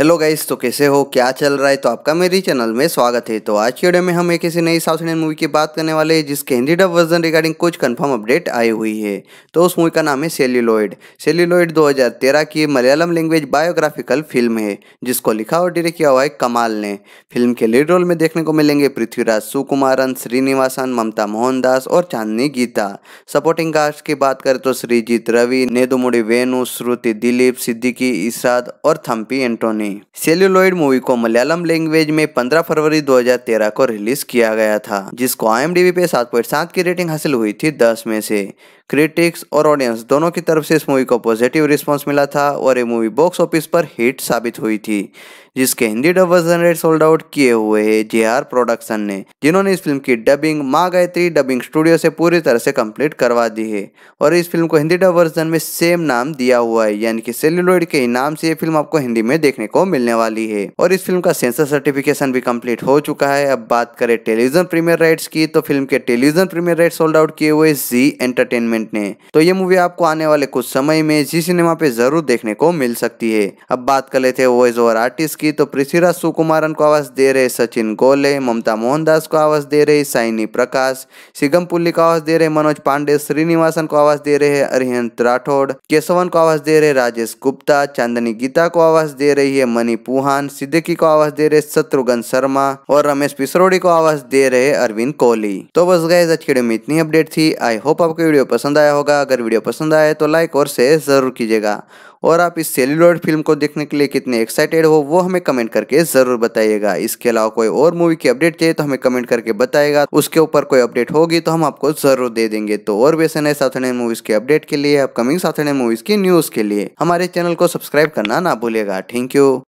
hello guys तो कैसे हो क्या चल रहा है तो आपका मेरी चैनल में स्वागत है तो आज की वीडियो में हम एक ऐसी नई साउथ इंडियन मूवी की बात करने वाले हैं जिसके हिंदी डब वर्जन रिगार्डिंग कुछ कंफर्म अपडेट आई हुई है तो उस मूवी का नाम है सेल्यूलॉइड सेल्यूलॉइड 2013 की मलयालम लैंग्वेज बायोग्राफिकल फिल्म है जिसको लिखा और डिरेक्ट किया हुआ है कमाल ने फिल्म के लीड रोल में देखने को मिलेंगे पृथ्वीराज सुकुमारन श्रीनिवासन ममता मोहनदास और चांदनी गीता सपोर्टिंग कास्ट की बात करें तो श्रीजीत रवि नेदुमुड़ी वेणु श्रुति दिलीप सिद्दीकी इसाद और थम्पी एंटोनी में सेल्यूलॉइड मूवी को मलयालम लैंग्वेज में 15 फरवरी 2013 को रिलीज किया गया था जिसको आई पे 7.7 की रेटिंग हासिल हुई थी 10 में से क्रिटिक्स और ऑडियंस दोनों की तरफ से इस मूवी को पॉजिटिव रिस्पॉन्स मिला था और ये मूवी बॉक्स ऑफिस पर हिट साबित हुई थी जिसके Hindi dub version rate sold out किए हुए है जे आर प्रोडक्शन ने जिन्होंने इस फिल्म की डबिंग माँ गायत्री डबिंग स्टूडियो से पूरी तरह से कंप्लीट करवा दी है और इस फिल्म को हिंदी डब वर्जन में सेम नाम दिया हुआ है यानी कि सेल्यूलोइड के नाम से ये फिल्म आपको हिंदी में देखने को मिलने वाली है और इस फिल्म का सेंसर सर्टिफिकेशन भी कम्प्लीट हो चुका है अब बात करें टेलीविजन प्रीमियर राइट्स की तो फिल्म के television premiere right sold out किए हुए जी एंटरटेनमेंट एंटरटेनमेंट ने तो ये मूवी आपको आने वाले कुछ समय में जी सिनेमा पे जरूर देखने को मिल सकती है अब बात कर लेते हैं वॉइस ओवर आर्टिस्ट की तो पृथ्वीराज सुकुमारन को आवाज दे रहे सचिन गोले ममता मोहनदास को आवाज दे रहे साइनी प्रकाश सिगम पुल्ली को आवाज दे रहे मनोज पांडे श्रीनिवासन को आवाज दे रहे अरिहंत राठौड़ केशवन को आवाज दे रहे राजेश गुप्ता चांदनी गीता को आवाज दे रही है मनी पुहान सिद्दीकी को आवाज दे रहे शत्रुघ्न शर्मा और रमेश पिसरोड़ी को आवाज दे रहे अरविंद कोहली तो बस गए आज की वीडियो में इतनी अपडेट थी आई होप आपको वीडियो पसंद पसंद आया होगा अगर वीडियो पसंद आए तो लाइक और शेयर ज़रूर कीजिएगा और आप इस सेल्यूलॉइड फिल्म को देखने के लिए कितने एक्साइटेड हो वो हमें कमेंट करके ज़रूर बताइएगा इसके अलावा कोई और मूवी की अपडेट चाहिए तो हमें कमेंट करके बताएगा उसके ऊपर कोई अपडेट होगी तो हम आपको ज़रूर दे देंगे तो और वैसे नए साथड़े मूवीज़ के अपडेट के लिए अपकमिंग साथड़े मूवीज़ की न्यूज़ के लिए हमारे चैनल को सब्सक्राइब करना ना भूलेगा थैंक यू